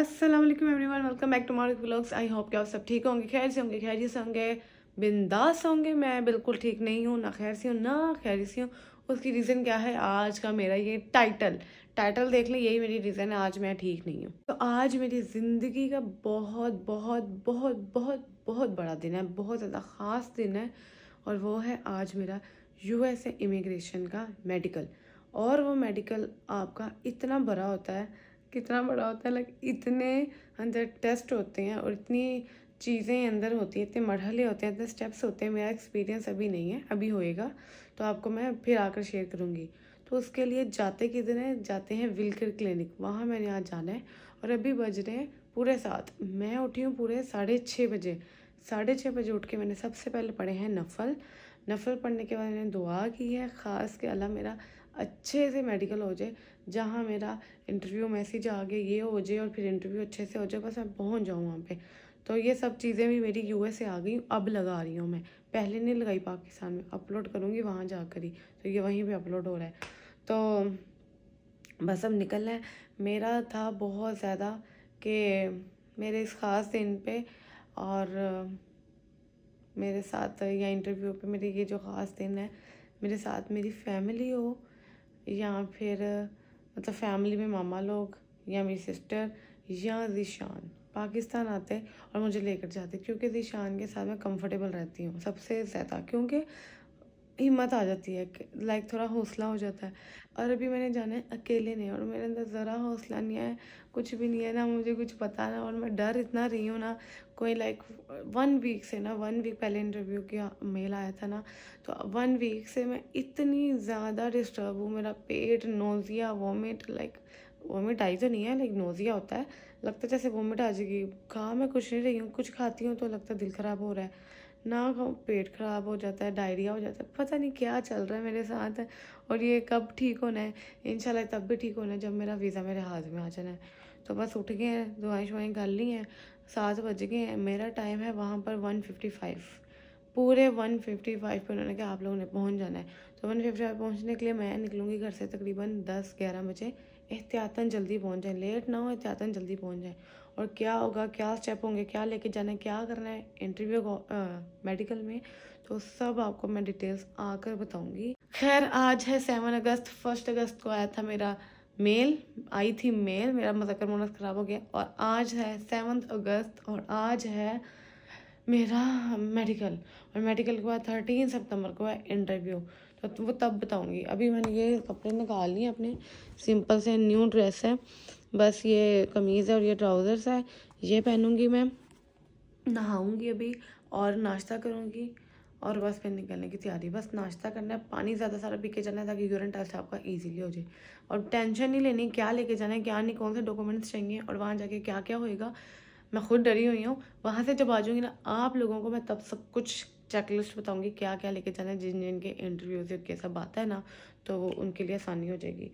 अस्सलाम वालेकुम everyone welcome back to Mark vlogs I hope कि आप सब ठीक होंगे खैर से होंगे खैर से होंगे बिंदास होंगे मैं बिल्कुल ठीक नहीं हूँ ना खैर से हूँ ना खैर से हूँ उसकी रीज़न क्या है आज का मेरा ये टाइटल टाइटल देख लें यही मेरी रीज़न है आज मैं ठीक नहीं हूँ तो आज मेरी ज़िंदगी का बहुत बहुत बहुत बहुत बहुत बड़ा दिन है बहुत ज़्यादा ख़ास दिन है और वो है आज मेरा यू एस इमिग्रेशन का मेडिकल और वो मेडिकल आपका इतना बड़ा होता है कितना बड़ा होता है लाइक इतने अंदर टेस्ट होते हैं और इतनी चीज़ें अंदर होती हैं इतने मरहले होते हैं इतने स्टेप्स होते हैं मेरा एक्सपीरियंस अभी नहीं है अभी होएगा तो आपको मैं फिर आकर शेयर करूँगी तो उसके लिए जाते किधर हैं जाते हैं विलकर क्लिनिक वहाँ मैंने आज जाना है और अभी बज रहे हैं पूरे सात मैं उठी हूँ पूरे साढ़े छः बजे साढ़े छः बजे उठ के मैंने सबसे पहले पढ़े हैं नफल नफल पढ़ने के बाद मैंने दुआ की है ख़ास के अल्लाह मेरा अच्छे से मेडिकल हो जाए जहाँ मेरा इंटरव्यू मैसेज आ गया ये हो जाए और फिर इंटरव्यू अच्छे से हो जाए बस मैं पहुँच जाऊँ वहाँ पर तो ये सब चीज़ें भी मेरी एस से आ गई अब लगा रही हूँ मैं पहले नहीं लगाई पाकिस्तान में अपलोड करूँगी वहाँ कर ही तो ये वहीं पर अपलोड हो रहा है तो बस अब रहा है मेरा था बहुत ज़्यादा कि मेरे इस ख़ास दिन पे और मेरे साथ या इंटरव्यू पे मेरे ये जो ख़ास दिन है मेरे साथ मेरी फैमिली हो या फिर मतलब फैमिली में मामा लोग या मेरी सिस्टर या जिशान पाकिस्तान आते और मुझे लेकर जाते क्योंकि जिशान के साथ मैं कंफर्टेबल रहती हूँ सबसे ज़्यादा क्योंकि हिम्मत आ जाती है लाइक थोड़ा हौसला हो जाता है और अभी मैंने जाना है अकेले नहीं और मेरे अंदर ज़रा हौसला नहीं है कुछ भी नहीं है ना मुझे कुछ पता ना और मैं डर इतना रही हूँ ना कोई लाइक वन वीक से ना वन वीक पहले इंटरव्यू का मेल आया था ना तो वन वीक से मैं इतनी ज़्यादा डिस्टर्ब हूँ मेरा पेट नोज़िया वोमिट लाइक वोमिट आई तो नहीं है लाइक नोज़िया होता है लगता जैसे वोमिट आ जाएगी खा मैं कुछ नहीं रही हूँ कुछ खाती हूँ तो लगता दिल ख़राब हो रहा है ना खाऊँ पेट ख़राब हो जाता है डायरिया हो जाता है पता नहीं क्या चल रहा है मेरे साथ और ये कब ठीक होना है इनशाला तब भी ठीक होना है जब मेरा वीज़ा मेरे हाथ में आ जाना है तो बस उठ गए हैं दुआई शुआई कर ली हैं सात बज गए हैं मेरा टाइम है वहाँ पर वन फिफ्टी फाइव पूरे वन फिफ्टी फाइव पर उन्होंने कहा आप लोगों ने पहुँच जाना है तो वन फिफ्टी फाइव पहुँचने के लिए मैं निकलूँगी घर से तकरीबन दस ग्यारह बजे एहतियातन जल्दी पहुँच जाए लेट ना हो एहतियातन जल्दी पहुँच जाए और क्या होगा क्या स्टेप होंगे क्या लेके जाना है क्या करना है इंटरव्यू मेडिकल में तो सब आपको मैं डिटेल्स आकर बताऊंगी खैर आज है सेवन अगस्त फर्स्ट अगस्त को आया था मेरा मेल आई थी मेल मेरा मजक्कर मोनस ख़राब हो गया और आज है सेवन्थ अगस्त और आज है मेरा मेडिकल और मेडिकल को है थर्टीन सितंबर को है इंटरव्यू तो वो तब बताऊँगी अभी मैंने ये कपड़े निकाल लिए अपने सिंपल से न्यू ड्रेस है बस ये कमीज़ है और ये ट्राउज़र्स है ये पहनूँगी मैं नहाऊँगी अभी और नाश्ता करूँगी और बस फिर निकलने की तैयारी बस नाश्ता करना है पानी ज़्यादा सारा पी के जाना है ताकि यूरन टेस्ट आपका इजीली हो जाए और टेंशन नहीं लेनी क्या लेके जाना है क्या नहीं कौन से डॉक्यूमेंट्स चाहिए और वहाँ जाके क्या क्या होएगा मैं खुद डरी हुई हूँ वहाँ से जब आ जाऊँगी ना आप लोगों को मैं तब सब कुछ चेकलिस्ट बताऊंगी क्या क्या लेके जाना है जिन जिन के इंटरव्यू से उनके सब आता है ना तो वो उनके लिए आसानी हो जाएगी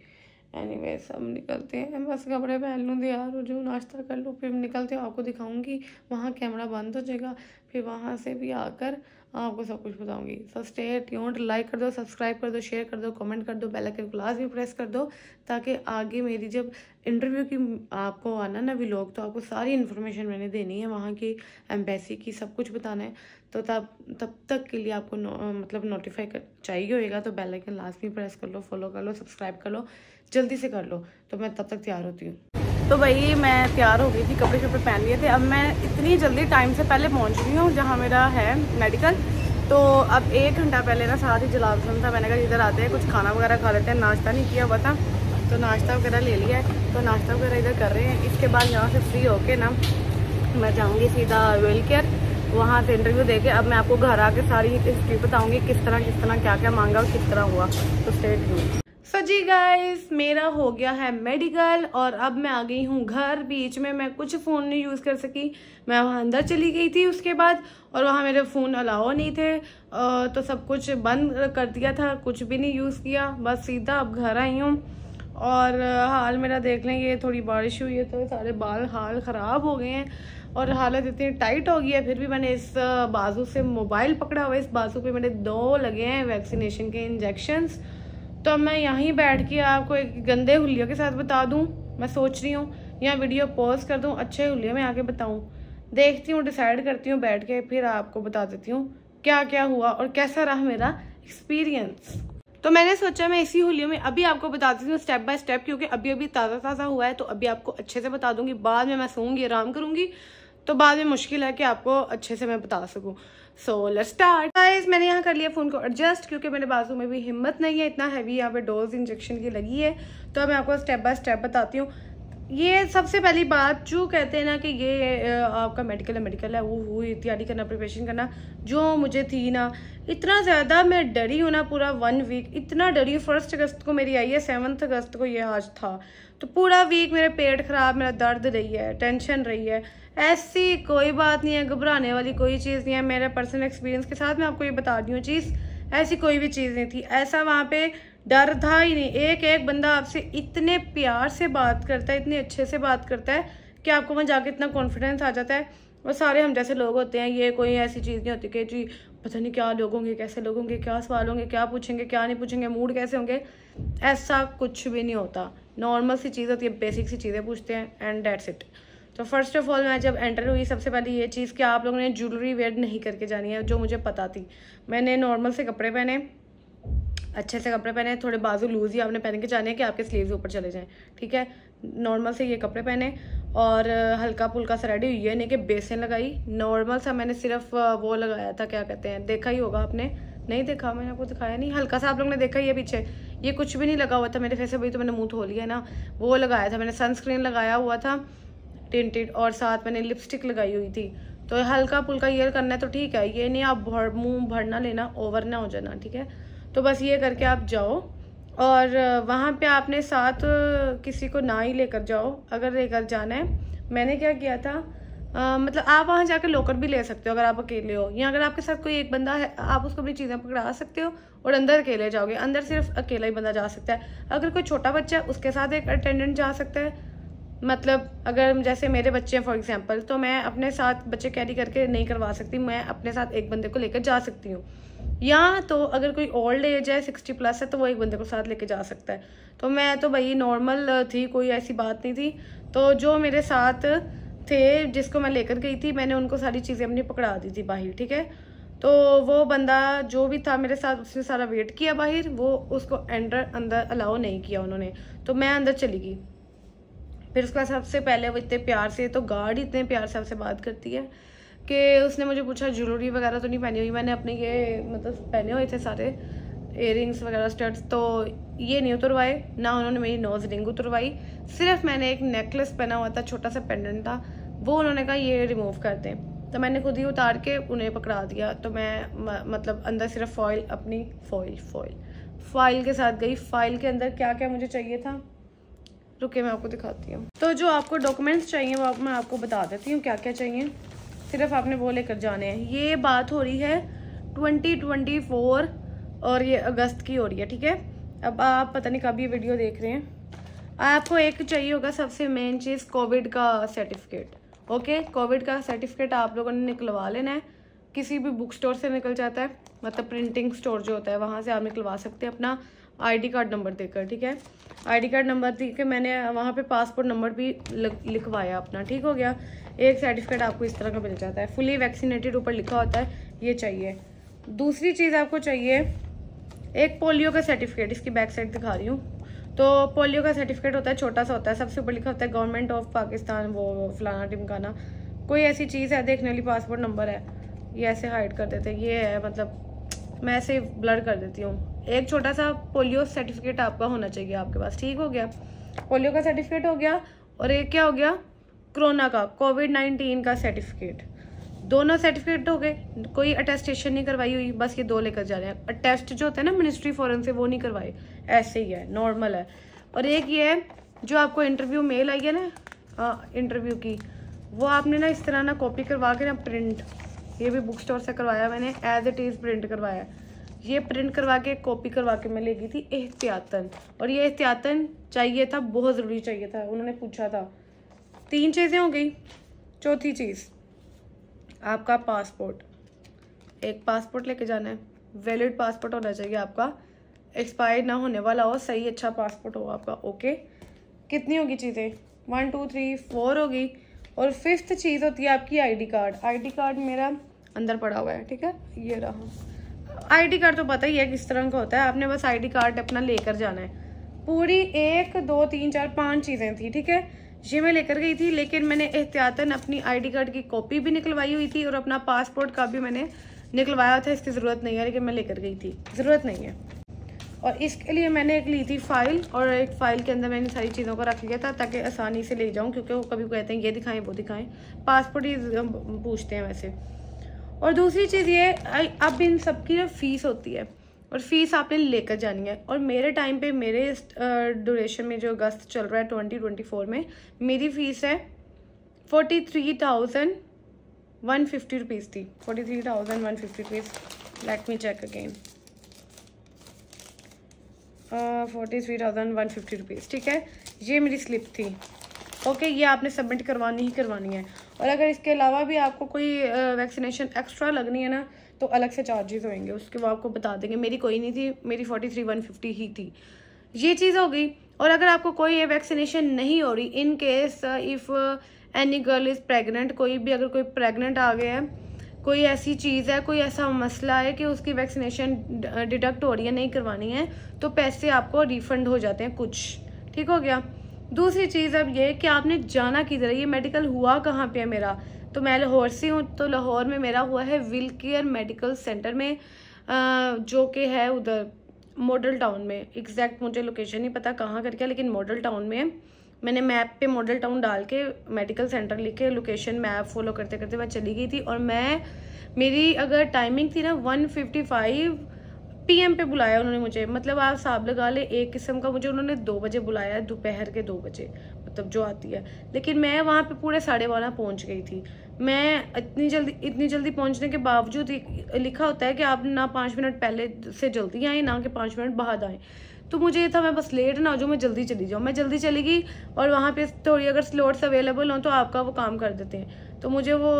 एनी anyway, सब निकलते हैं बस कपड़े पहन लूँ यार जो नाश्ता कर लूँ फिर निकलते हो आपको दिखाऊंगी वहाँ कैमरा बंद हो जाएगा फिर वहाँ से भी आकर आपको सब कुछ बताऊँगी सो स्टे ट्यून्ड लाइक कर दो सब्सक्राइब कर दो शेयर कर दो कमेंट कर दो बेल आइकन क्लास भी प्रेस कर दो ताकि आगे मेरी जब इंटरव्यू की आपको आना ना व्लॉग तो आपको सारी इन्फॉर्मेशन मैंने देनी है वहाँ की एम्बेसी की सब कुछ बताना है तो तब तब तक के लिए आपको नो, मतलब नोटिफाई कर चाहिए होएगा तो बेल आइकन लास्ट भी प्रेस कर लो फॉलो कर लो सब्सक्राइब कर लो जल्दी से कर लो तो मैं तब तक तैयार होती हूँ तो भाई मैं तैयार हो गई थी कपड़े शपड़े पहन लिए थे अब मैं इतनी जल्दी टाइम से पहले पहुंच गई हूँ जहाँ मेरा है मेडिकल तो अब एक घंटा पहले ना साथ ही सुन था मैंने कहा इधर आते हैं कुछ खाना वगैरह खा लेते हैं नाश्ता नहीं किया हुआ था तो नाश्ता वगैरह ले लिया तो नाश्ता वगैरह इधर कर रहे हैं इसके बाद यहाँ से फ्री होके ना मैं जाऊँगी सीधा वेल केयर वहाँ से इंटरव्यू दे के अब मैं आपको घर आके सारी हिस्ट्री बताऊँगी किस तरह किस तरह क्या क्या मांगा और किस तरह हुआ तो स्टेट सो जी गाइस मेरा हो गया है मेडिकल और अब मैं आ गई हूँ घर बीच में मैं कुछ फ़ोन नहीं यूज़ कर सकी मैं वहाँ अंदर चली गई थी उसके बाद और वहाँ मेरे फ़ोन अलाओ नहीं थे तो सब कुछ बंद कर दिया था कुछ भी नहीं यूज़ किया बस सीधा अब घर आई हूँ और हाल मेरा देख लें ये थोड़ी बारिश हुई है तो सारे बाल हाल ख़राब हो गए हैं और हालत इतनी टाइट हो गई है फिर भी मैंने इस बाजू से मोबाइल पकड़ा हुआ है इस बाजू पे मेरे दो लगे हैं वैक्सीनेशन के इंजेक्शन्स तो अब मैं यहीं बैठ के आपको एक गंदे हुलियों के साथ बता दूँ मैं सोच रही हूँ या वीडियो पॉज कर दूँ अच्छे हुलिया में आके बताऊँ देखती हूँ डिसाइड करती हूँ बैठ के फिर आपको बता देती हूँ क्या क्या हुआ और कैसा रहा मेरा एक्सपीरियंस तो मैंने सोचा मैं इसी होलियो में अभी आपको बता देती हूँ स्टेप बाय स्टेप क्योंकि अभी अभी ताज़ा ताज़ा हुआ है तो अभी आपको अच्छे से बता दूंगी बाद में मैं सोऊंगी आराम करूंगी तो बाद में मुश्किल है कि आपको अच्छे से मैं बता सकूँ सो लेट स्टार्ट गाइस मैंने यहाँ कर लिया फ़ोन को एडजस्ट क्योंकि मेरे बाजू में भी हिम्मत नहीं है इतना हैवी यहाँ पे डोज इंजेक्शन की लगी है तो मैं आपको स्टेप बाय स्टेप बताती हूँ ये सबसे पहली बात जो कहते हैं ना कि ये आपका मेडिकल है मेडिकल है वो हुई तैयारी करना प्रिपरेशन करना जो मुझे थी ना इतना ज़्यादा मैं डरी हूँ ना पूरा वन वीक इतना डरी हूँ फर्स्ट अगस्त को मेरी आई है सेवन्थ अगस्त को ये आज था तो पूरा वीक मेरे पेट ख़राब मेरा दर्द रही है टेंशन रही है ऐसी कोई बात नहीं है घबराने वाली कोई चीज़ नहीं है मेरे पर्सनल एक्सपीरियंस के साथ मैं आपको ये बता रही हूँ चीज़ ऐसी कोई भी चीज़ नहीं थी ऐसा वहाँ पे डर था ही नहीं एक एक बंदा आपसे इतने प्यार से बात करता है इतने अच्छे से बात करता है कि आपको वहाँ जाके इतना कॉन्फिडेंस आ जाता है और सारे हम जैसे लोग होते हैं ये कोई ऐसी चीज़ नहीं होती कि जी पता नहीं क्या लोग होंगे कैसे लोग होंगे क्या सवाल होंगे क्या पूछेंगे क्या नहीं पूछेंगे मूड कैसे होंगे ऐसा कुछ भी नहीं होता नॉर्मल सी चीज़ होती है बेसिक सी चीज़ें पूछते हैं एंड डेट्स इट तो फर्स्ट ऑफ ऑल मैं जब एंटर हुई सबसे पहले ये चीज़ कि आप लोगों ने ज्वेलरी वेयर नहीं करके जानी है जो मुझे पता थी मैंने नॉर्मल से कपड़े पहने अच्छे से कपड़े पहने थोड़े बाजू लूज ही आपने पहन के जाने हैं कि आपके स्लीव्स ऊपर चले जाएं ठीक है नॉर्मल से ये कपड़े पहने और हल्का पुल्का सा रेडी हुई है नहीं कि बेसन लगाई नॉर्मल सा मैंने सिर्फ वो लगाया था क्या कहते हैं देखा ही होगा आपने नहीं देखा मैंने आपको दिखाया नहीं हल्का सा आप लोगों ने देखा ही है पीछे ये कुछ भी नहीं लगा हुआ था मेरे फेस भाई तो मैंने मुँह धो लिया ना वो लगाया था मैंने सनस्क्रीन लगाया हुआ था टिंटेड और साथ मैंने लिपस्टिक लगाई हुई थी तो हल्का फुल्का ईयर करना है तो ठीक है ये नहीं आप भर मुँह भरना लेना ओवर ना हो जाना ठीक है तो बस ये करके आप जाओ और वहाँ पे आपने साथ किसी को ना ही लेकर जाओ अगर लेकर जाना है मैंने क्या किया था आ, मतलब आप वहाँ जाकर लोकर भी ले सकते हो अगर आप अकेले हो या अगर आपके साथ कोई एक बंदा है आप उसको अपनी चीज़ें पकड़ा सकते हो और अंदर अकेले जाओगे अंदर सिर्फ अकेला ही बंदा जा सकता है अगर कोई छोटा बच्चा है उसके साथ एक अटेंडेंट जा सकता है मतलब अगर जैसे मेरे बच्चे हैं फॉर एग्जांपल तो मैं अपने साथ बच्चे कैरी करके नहीं करवा सकती मैं अपने साथ एक बंदे को लेकर जा सकती हूँ या तो अगर कोई ओल्ड एज है सिक्सटी प्लस है तो वो एक बंदे को साथ लेके जा सकता है तो मैं तो भाई नॉर्मल थी कोई ऐसी बात नहीं थी तो जो मेरे साथ थे जिसको मैं लेकर गई थी मैंने उनको सारी चीज़ें अपनी पकड़ा दी थी बाहर ठीक है तो वो बंदा जो भी था मेरे साथ उसने सारा वेट किया बाहर वो उसको एंडर अंदर अलाउ नहीं किया उन्होंने तो मैं अंदर चली गई फिर उसके बाद सबसे पहले वो इतने प्यार से तो गार्ड इतने प्यार से आपसे बात करती है कि उसने मुझे पूछा ज्वेलरी वगैरह तो नहीं पहनी हुई मैंने अपने ये मतलब पहने हुए थे सारे इयर वगैरह स्टड्स तो ये नहीं उतरवाए ना उन्होंने मेरी नोज रिंग उतरवाई सिर्फ मैंने एक नेकलेस पहना हुआ था छोटा सा पेंडेंट था वो उन्होंने कहा ये रिमूव कर दें तो मैंने खुद ही उतार के उन्हें पकड़ा दिया तो मैं मतलब अंदर सिर्फ फॉइल अपनी फॉइल फॉइल फाइल के साथ गई फाइल के अंदर क्या क्या मुझे चाहिए था रुके मैं आपको दिखाती हूँ तो जो आपको डॉक्यूमेंट्स चाहिए वो आप, मैं आपको बता देती हूँ क्या क्या चाहिए सिर्फ आपने वो लेकर जाने हैं ये बात हो रही है ट्वेंटी ट्वेंटी फोर और ये अगस्त की हो रही है ठीक है अब आप पता नहीं कब ये वीडियो देख रहे हैं आपको एक चाहिए होगा सबसे मेन चीज़ कोविड का सर्टिफिकेट ओके कोविड का सर्टिफिकेट आप लोगों ने निकलवा लेना है किसी भी बुक स्टोर से निकल जाता है मतलब प्रिंटिंग स्टोर जो होता है वहाँ से आप निकलवा सकते हैं अपना आईडी कार्ड नंबर देकर ठीक है आईडी कार्ड नंबर दे के मैंने वहाँ पे पासपोर्ट नंबर भी लिखवाया अपना ठीक हो गया एक सर्टिफिकेट आपको इस तरह का मिल जाता है फुली वैक्सीनेटेड ऊपर लिखा होता है ये चाहिए दूसरी चीज़ आपको चाहिए एक पोलियो का सर्टिफिकेट इसकी बैक साइड दिखा रही हूँ तो पोलियो का सर्टिफिकेट होता है छोटा सा होता है सबसे ऊपर लिखा होता है गवर्नमेंट ऑफ पाकिस्तान वो फलाना टिमकाना कोई ऐसी चीज़ है देखने वाली पासपोर्ट नंबर है ये ऐसे हाइड कर देते हैं ये है मतलब मैं ऐसे ब्लड कर देती हूँ एक छोटा सा पोलियो सर्टिफिकेट आपका होना चाहिए आपके पास ठीक हो गया पोलियो का सर्टिफिकेट हो गया और एक क्या हो गया कोरोना का कोविड नाइन्टीन का सर्टिफिकेट दोनों सर्टिफिकेट हो गए कोई अटेस्टेशन नहीं करवाई हुई बस ये दो लेकर जा रहे हैं अटेस्ट जो होता है ना मिनिस्ट्री फॉरन से वो नहीं करवाए ऐसे ही है नॉर्मल है और एक ये है जो आपको इंटरव्यू मेल आई है ना इंटरव्यू हाँ, की वो आपने ना इस तरह ना कॉपी करवा के ना प्रिंट ये भी बुक स्टोर से करवाया मैंने एज इट इज़ प्रिंट करवाया ये प्रिंट करवा के कॉपी करवा के मैं ले गई थी एहतियातन और ये एहतियातन चाहिए था बहुत ज़रूरी चाहिए था उन्होंने पूछा था तीन चीज़ें हो गई चौथी चीज़ आपका पासपोर्ट एक पासपोर्ट लेके जाना है वैलिड पासपोर्ट होना चाहिए आपका एक्सपायर ना होने वाला हो सही अच्छा पासपोर्ट हो आपका ओके कितनी होगी चीज़ें वन टू थ्री फोर होगी और फिफ्थ चीज़ होती है आपकी आईडी कार्ड आईडी कार्ड मेरा अंदर पड़ा हुआ है ठीक है ये रहा आईडी कार्ड तो पता ही है किस तरह का होता है आपने बस आईडी कार्ड अपना लेकर जाना है पूरी एक दो तीन चार पांच चीज़ें थी ठीक है ये मैं लेकर गई थी लेकिन मैंने एहतियातन अपनी आईडी कार्ड की कॉपी भी निकलवाई हुई थी और अपना पासपोर्ट का भी मैंने निकलवाया था इसकी ज़रूरत नहीं है लेकिन मैं लेकर गई थी ज़रूरत नहीं है और इसके लिए मैंने एक ली थी फ़ाइल और एक फ़ाइल के अंदर मैंने सारी चीज़ों को रख लिया था ताकि आसानी से ले जाऊँ क्योंकि वो कभी कहते हैं ये दिखाएं वो दिखाएं पासपोर्ट ही पूछते हैं वैसे और दूसरी चीज़ ये अब इन सब की फ़ीस होती है और फीस आपने लेकर जानी है और मेरे टाइम पे मेरे ड्यूरेशन में जो अगस्त चल रहा है ट्वेंटी ट्वेंटी फोर में मेरी फ़ीस है forty three thousand one fifty rupees थी forty three thousand one fifty rupees let me check again forty three thousand one fifty rupees ठीक है ये मेरी स्लिप थी ओके ये आपने सबमिट करवानी ही करवानी है और अगर इसके अलावा भी आपको कोई वैक्सीनेशन एक्स्ट्रा लगनी है ना तो अलग से चार्जेस होंगे उसके वो आपको बता देंगे मेरी कोई नहीं थी मेरी फोर्टी थ्री वन फिफ्टी ही थी ये चीज़ हो गई और अगर आपको कोई वैक्सीनेशन नहीं हो रही in case if any girl is pregnant कोई भी अगर कोई प्रेगनेंट आ गया है कोई ऐसी चीज़ है कोई ऐसा मसला है कि उसकी वैक्सीनेशन डिडक्ट हो रही है नहीं करवानी है तो पैसे आपको रिफंड हो जाते हैं कुछ ठीक हो गया दूसरी चीज़ अब ये कि आपने जाना किधर है ये मेडिकल हुआ कहाँ पे है मेरा तो मैं लाहौर से हूँ तो लाहौर में मेरा हुआ है विल केयर मेडिकल सेंटर में जो कि है उधर मॉडल टाउन में एग्जैक्ट मुझे लोकेशन नहीं पता कहाँ करके लेकिन मॉडल टाउन में मैंने मैप पे मॉडल टाउन डाल के मेडिकल सेंटर लिख के लोकेशन मैप फॉलो करते करते मैं चली गई थी और मैं मेरी अगर टाइमिंग थी ना वन फिफ्टी फाइव पीएम पे बुलाया उन्होंने मुझे मतलब आप साहब लगा ले एक किस्म का मुझे उन्होंने दो बजे बुलाया दोपहर के दो बजे मतलब जो आती है लेकिन मैं वहाँ पे पूरे साढ़े बारह पहुँच गई थी मैं इतनी जल्दी इतनी जल्दी पहुँचने के बावजूद लिखा होता है कि आप ना पाँच मिनट पहले से जल्दी आएँ ना कि पाँच मिनट बाद आएँ तो मुझे ये था मैं बस लेट ना हो जाऊँ मैं जल्दी चली जाऊँ मैं जल्दी चली गई और वहाँ पे थोड़ी अगर स्लॉट्स अवेलेबल हों तो आपका वो काम कर देते हैं तो मुझे वो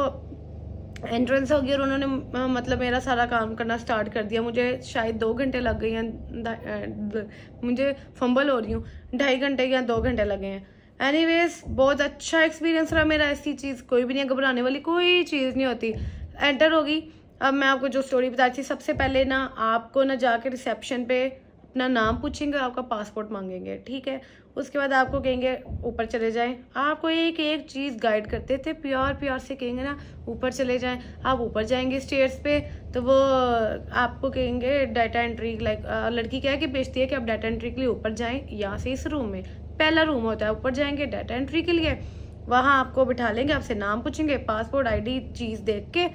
एंट्रेंस हो गई और उन्होंने मतलब मेरा सारा काम करना स्टार्ट कर दिया मुझे शायद दो घंटे लग गए हैं मुझे फंबल हो रही हूँ ढाई घंटे या दो घंटे लगे हैं एनीवेज बहुत अच्छा एक्सपीरियंस रहा मेरा ऐसी चीज़ कोई भी नहीं घबराने वाली कोई चीज़ नहीं होती एंटर होगी अब मैं आपको जो स्टोरी बताती थी सबसे पहले ना आपको ना जाके रिसेप्शन पे अपना नाम पूछेंगे और आपका पासपोर्ट मांगेंगे ठीक है उसके बाद आपको कहेंगे ऊपर चले जाएं आपको एक एक चीज़ गाइड करते थे प्योर प्योर से कहेंगे ना ऊपर चले जाएं आप ऊपर जाएंगे स्टेयर्स पे तो वो आपको कहेंगे डाटा एंट्री लाइक लड़की क्या है कि बेचती है कि आप डाटा एंट्री के लिए ऊपर जाएं यहाँ से इस रूम में पहला रूम होता है ऊपर जाएंगे डाटा एंट्री के लिए वहाँ आपको बिठा लेंगे आपसे नाम पूछेंगे पासपोर्ट आई चीज़ देख के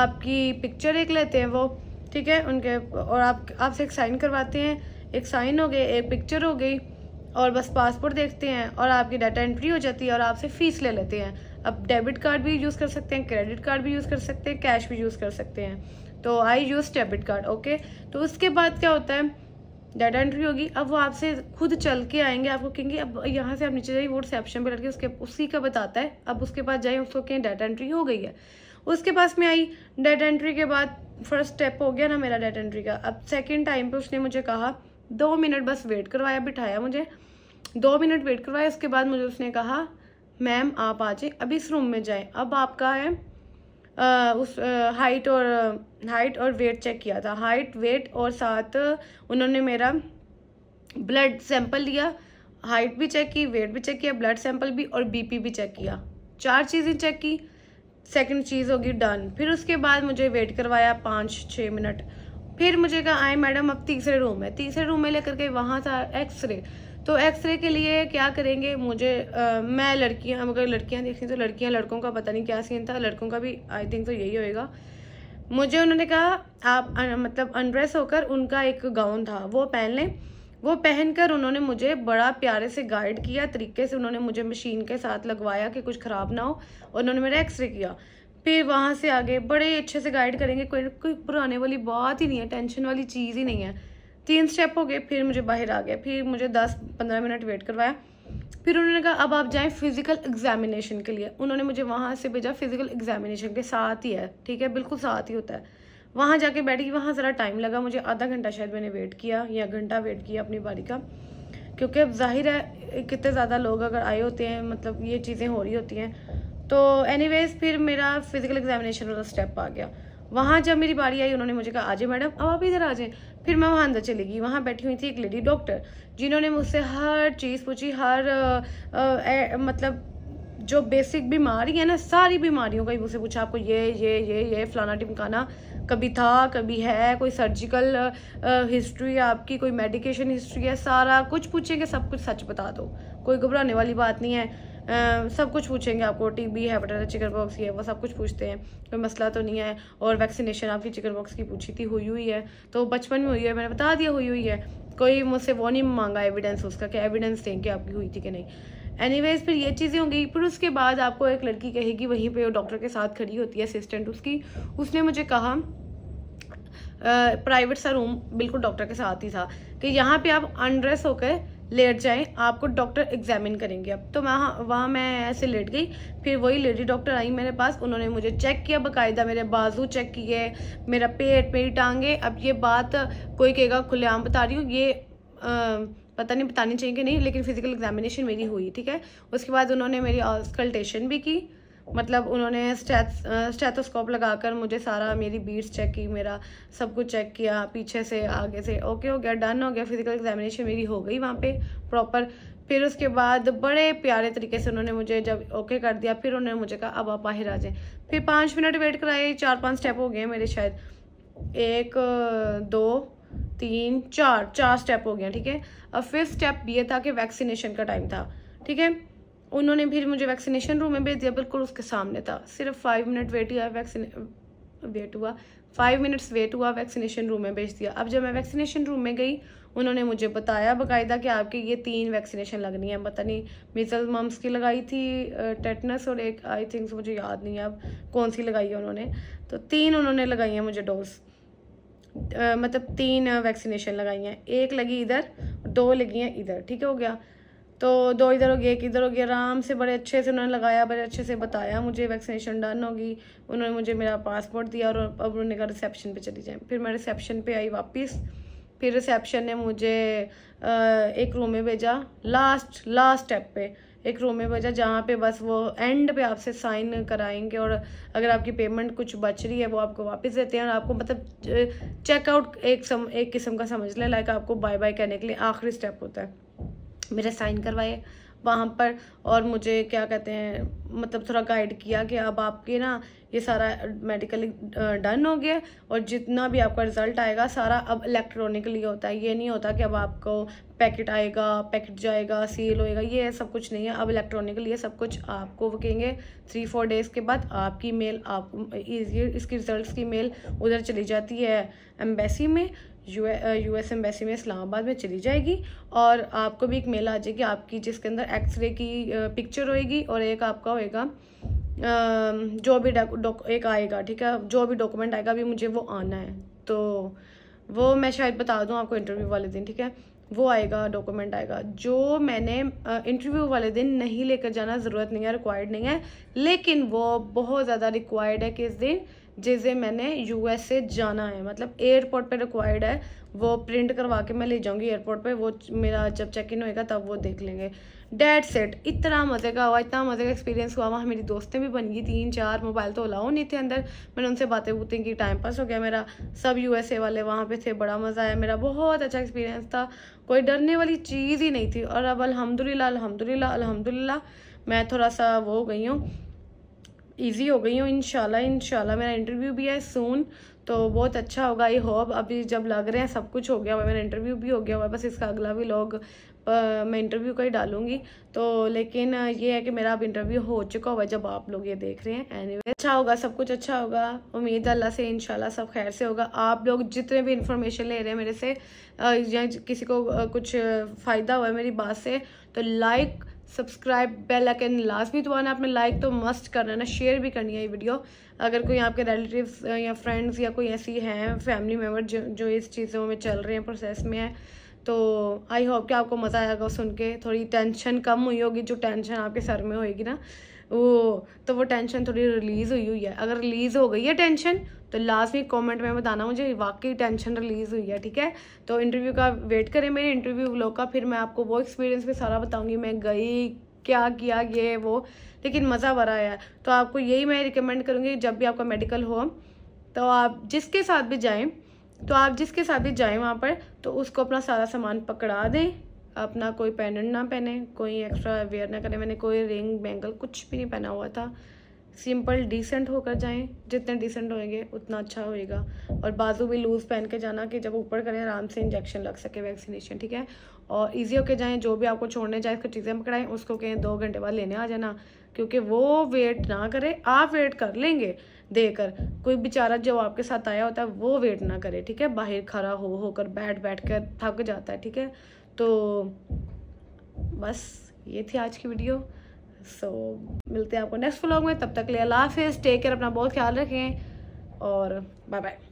आपकी पिक्चर देख लेते हैं वो ठीक है उनके और आप आपसे एक साइन करवाते हैं एक साइन हो गई एक पिक्चर हो गई और बस पासपोर्ट देखते हैं और आपकी डाटा एंट्री हो जाती है और आपसे फ़ीस ले लेते हैं अब डेबिट कार्ड भी यूज़ कर सकते हैं क्रेडिट कार्ड भी यूज़ कर सकते हैं कैश भी यूज़ कर सकते हैं तो I use debit card okay तो उसके बाद क्या होता है डाटा एंट्री होगी अब वो आपसे खुद चल के आएंगे आपको कहेंगे अब यहाँ से आप नीचे जाइए वो रिसेप्शन पर लड़के उसके उसी का बताता है अब उसके पास जाइए उसको कहें डाटा एंट्री हो गई है उसके पास में आई डाटा एंट्री के बाद फर्स्ट स्टेप हो गया ना मेरा डाटा एंट्री का अब सेकेंड टाइम पर उसने मुझे कहा दो मिनट बस वेट करवाया बिठाया मुझे दो मिनट वेट करवाया उसके बाद मुझे उसने कहा मैम आप आ जाए अब इस रूम में जाए अब आपका है आ, उस हाइट और हाइट और वेट चेक किया था हाइट वेट और साथ उन्होंने मेरा ब्लड सैंपल लिया हाइट भी चेक की वेट भी चेक किया ब्लड सैंपल भी और बीपी भी चेक किया चार चीज़ें चेक की सेकंड चीज़ होगी डन फिर उसके बाद मुझे वेट करवाया पाँच छः मिनट फिर मुझे कहा आए मैडम अब तीसरे रूम में तीसरे रूम में लेकर के वहाँ था एक्सरे तो एक्सरे के लिए क्या करेंगे मुझे आ, मैं लड़कियाँ अगर लड़कियाँ देखी तो लड़कियाँ लड़कों का पता नहीं क्या सीन था लड़कों का भी आई थिंक तो यही होएगा मुझे उन्होंने कहा आप अन, मतलब अनड्रेस होकर उनका एक गाउन था वो पहन लें वो पहनकर उन्होंने मुझे बड़ा प्यारे से गाइड किया तरीके से उन्होंने मुझे मशीन के साथ लगवाया कि कुछ ख़राब ना हो उन्होंने मेरा एक्सरे किया फिर वहाँ से आगे बड़े अच्छे से गाइड करेंगे कोई कोई पुराने वाली बात ही नहीं है टेंशन वाली चीज़ ही नहीं है तीन स्टेप हो गए फिर मुझे बाहर आ गया फिर मुझे दस पंद्रह मिनट वेट करवाया फिर उन्होंने कहा अब आप जाएं फिज़िकल एग्जामिनेशन के लिए उन्होंने मुझे वहाँ से भेजा फिज़िकल एग्जामिनेशन के साथ ही है ठीक है बिल्कुल साथ ही होता है वहाँ जाके बैठी वहाँ ज़रा टाइम लगा मुझे आधा घंटा शायद मैंने वेट किया या घंटा वेट किया अपनी बारी का क्योंकि अब जाहिर है कितने ज़्यादा लोग अगर आए होते हैं मतलब ये चीज़ें हो रही होती हैं तो एनीवेज फिर मेरा फिजिकल एग्जामिनेशन वाला स्टेप आ गया वहाँ जब मेरी बारी आई उन्होंने मुझे कहा आजे मैडम अब आप इधर आ जाए फिर मैं वहाँ अंदर चली गई वहाँ बैठी हुई थी एक लेडी डॉक्टर जिन्होंने मुझसे हर चीज़ पूछी हर आ, आ, आ, मतलब जो बेसिक बीमारी है ना सारी बीमारियों का ही मुझसे पूछा आपको ये ये ये ये फलाना टिमकाना कभी था कभी है कोई सर्जिकल हिस्ट्री आपकी कोई मेडिकेशन हिस्ट्री है सारा कुछ पूछेंगे सब कुछ सच बता दो कोई घबराने वाली बात नहीं है आ, सब कुछ पूछेंगे आपको टी बी है बटर चिकन बॉक्स ये वो सब कुछ पूछते हैं कोई मसला तो नहीं है और वैक्सीनेशन आपकी चिकन बॉक्स की पूछी थी हुई हुई है तो बचपन में हुई है मैंने बता दिया हुई हुई है कोई मुझसे वो नहीं मांगा एविडेंस उसका कि एविडेंस दें कि आपकी हुई थी कि नहीं एनीवेज फिर ये चीज़ें होंगी फिर उसके बाद आपको एक लड़की कहेगी वहीं पे डॉक्टर के साथ खड़ी होती है असिस्टेंट उसकी उसने मुझे कहा प्राइवेट सा रूम बिल्कुल डॉक्टर के साथ ही था कि यहाँ पे आप अनड्रेस होकर लेट जाएं आपको डॉक्टर एग्जामिन करेंगे अब तो वहाँ वहाँ मैं ऐसे लेट गई फिर वही लेडी डॉक्टर आई मेरे पास उन्होंने मुझे चेक किया बकायदा मेरे बाजू चेक किए मेरा पेट मेरी टांगे अब ये बात कोई कहेगा खुलेआम बता रही हूँ ये आ, पता नहीं बतानी चाहिए कि नहीं लेकिन फिज़िकल एग्जामिनेशन मेरी हुई ठीक है उसके बाद उन्होंने मेरी ऑस्कल्टेशन भी की मतलब उन्होंने स्टेथोस्कोप लगाकर मुझे सारा मेरी बीट्स चेक की मेरा सब कुछ चेक किया पीछे से आगे से ओके हो गया डन हो गया फिजिकल एग्जामिनेशन मेरी हो गई वहाँ पे प्रॉपर फिर उसके बाद बड़े प्यारे तरीके से उन्होंने मुझे जब ओके कर दिया फिर उन्होंने मुझे कहा अब आप बाहर आ जाए फिर पाँच मिनट वेट कराए चार पाँच स्टेप हो गए मेरे शायद एक दो तीन चार चार स्टेप हो गया ठीक है अब फिफ्थ स्टेप ये था कि वैक्सीनेशन का टाइम था ठीक है उन्होंने फिर मुझे वैक्सीनेशन रूम में भेज दिया बिल्कुल उसके सामने था सिर्फ फाइव मिनट वेट हुआ वैक्सीने वेट हुआ फाइव मिनट्स वेट हुआ वैक्सीनेशन रूम में भेज दिया अब जब मैं वैक्सीनेशन रूम में गई उन्होंने मुझे बताया बाकायदा कि आपके ये तीन वैक्सीनेशन लगनी है पता नहीं मिजल मम्स की लगाई थी टेटनस और एक आई थिंक मुझे याद नहीं है अब कौन सी लगाई है उन्होंने तो तीन उन्होंने लगाई हैं मुझे डोज मतलब तीन वैक्सीनेशन लगाई हैं एक लगी इधर दो लगी हैं इधर ठीक हो गया तो दो इधर हो गए एक इधर हो गया आराम से बड़े अच्छे से उन्होंने लगाया बड़े अच्छे से बताया मुझे वैक्सीनेशन डन होगी उन्होंने मुझे मेरा पासपोर्ट दिया और अब उन्होंने कहा रिसेप्शन पे चली जाए फिर मैं रिसेप्शन पे आई वापस फिर रिसेप्शन ने मुझे एक रूम में भेजा लास्ट लास्ट स्टेप पे एक रूम में भेजा जहाँ पे बस वो एंड पे आपसे साइन कराएंगे और अगर आपकी पेमेंट कुछ बच रही है वो आपको वापस देते हैं और आपको मतलब चेकआउट एक सम एक किस्म का समझ लें लाइक आपको बाय बाय कहने के लिए आखिरी स्टेप होता है मेरे साइन करवाए वहाँ पर और मुझे क्या कहते हैं मतलब थोड़ा गाइड किया कि अब आपके ना ये सारा मेडिकली डन हो गया और जितना भी आपका रिज़ल्ट आएगा सारा अब इलेक्ट्रॉनिकली होता है ये नहीं होता कि अब आपको पैकेट आएगा पैकेट जाएगा सील होएगा ये सब कुछ नहीं है अब इलेक्ट्रॉनिकली ये सब कुछ आपको वो कहेंगे थ्री फोर डेज़ के बाद आपकी मेल आप इसकी रिज़ल्ट की मेल उधर चली जाती है एम्बेसी में यू यू एस एम्बेसी में इस्लामाबाद में चली जाएगी और आपको भी एक मेल आ जाएगी आपकी जिसके अंदर एक्सरे की पिक्चर होएगी और एक आपका होएगा जो भी एक आएगा ठीक है जो भी डॉक्यूमेंट आएगा अभी मुझे वो आना है तो वो मैं शायद बता दूँ आपको इंटरव्यू वाले दिन ठीक है वो आएगा डॉक्यूमेंट आएगा जो मैंने इंटरव्यू वाले दिन नहीं लेकर जाना ज़रूरत नहीं है रिक्वायर्ड नहीं है लेकिन वो बहुत ज़्यादा रिक्वायर्ड है कि इस दिन जिसे मैंने मैंने एस ए जाना है मतलब एयरपोर्ट पे रिक्वायर्ड है वो प्रिंट करवा के मैं ले जाऊंगी एयरपोर्ट पे वो मेरा जब चेक इन होएगा तब वो देख लेंगे डेट सेट इतना मज़े का हुआ इतना मज़े का एक्सपीरियंस हुआ वहाँ मेरी दोस्तें भी बन गई तीन चार मोबाइल तो अलाउ नहीं थे अंदर मैंने उनसे बातें बूतें की टाइम पास हो गया मेरा सब ए वाले वहाँ पे थे बड़ा मज़ा आया मेरा बहुत अच्छा एक्सपीरियंस था कोई डरने वाली चीज़ ही नहीं थी और अब अलहमदिल्ला अलहमदिल्ला अलहमदिल्ला मैं थोड़ा सा वो गई हूँ ईजी हो गई हूँ इन शाला मेरा इंटरव्यू भी है सून तो बहुत अच्छा होगा आई होप अभी जब लग रहे हैं सब कुछ हो गया हुआ मेरा इंटरव्यू भी हो गया हुआ बस इसका अगला भी लोग मैं इंटरव्यू का ही डालूंगी तो लेकिन ये है कि मेरा अब इंटरव्यू हो चुका हुआ जब आप लोग ये देख रहे हैं एनी anyway, अच्छा होगा सब कुछ अच्छा होगा उम्मीद अल्लाह से इनशाला सब खैर से होगा आप लोग जितने भी इंफॉर्मेशन ले रहे हैं मेरे से या किसी को कुछ फ़ायदा हुआ है मेरी बात से तो like subscribe bell icon last भी दबाना आपने लाइक तो मस्ट करना है ना शेयर भी करनी है ये वीडियो अगर कोई आपके रिलेटिव्स या फ्रेंड्स या कोई ऐसी हैं फैमिली मेम्बर जो जो इस चीज़ों में चल रहे हैं प्रोसेस में है तो आई होप कि आपको मज़ा आएगा सुन के थोड़ी टेंशन कम हुई होगी जो टेंशन आपके सर में होएगी ना वो तो वो टेंशन थोड़ी रिलीज़ हुई हुई है अगर रिलीज़ हो गई है टेंशन तो लास्ट में कमेंट में बताना मुझे वाकई टेंशन रिलीज़ हुई है ठीक है तो इंटरव्यू का वेट करें मेरे इंटरव्यू ब्लॉग का फिर मैं आपको वो एक्सपीरियंस भी सारा बताऊँगी मैं गई क्या किया ये वो लेकिन मज़ा भरा है तो आपको यही मैं रिकमेंड करूँगी जब भी आपका मेडिकल हो तो आप जिसके साथ भी जाएँ तो आप जिसके साथ भी जाएँ वहाँ पर तो उसको अपना सारा सामान पकड़ा दें अपना कोई पेंडेंट ना पहने कोई एक्स्ट्रा वेयर ना करें मैंने कोई रिंग बैंगल कुछ भी नहीं पहना हुआ था सिंपल डिसेंट होकर जाएं जितने डिसेंट होएंगे उतना अच्छा होएगा और बाजू भी लूज़ पहन के जाना कि जब ऊपर करें आराम से इंजेक्शन लग सके वैक्सीनेशन ठीक है और इजी होकर जाएं जो भी आपको छोड़ने जाए उसको चीज़ें पकड़ाएं उसको कहें दो घंटे बाद लेने आ जाना क्योंकि वो वेट ना करे आप वेट कर लेंगे देकर कोई बेचारा जो आपके साथ आया होता है वो वेट ना करे ठीक है बाहर खड़ा हो होकर बैठ बैठ कर थक जाता है ठीक है तो बस ये थी आज की वीडियो सो so, मिलते हैं आपको नेक्स्ट व्लॉग में तब तक ले अल्लाह हाफिज़ टेक केयर अपना बहुत ख्याल रखें और बाय बाय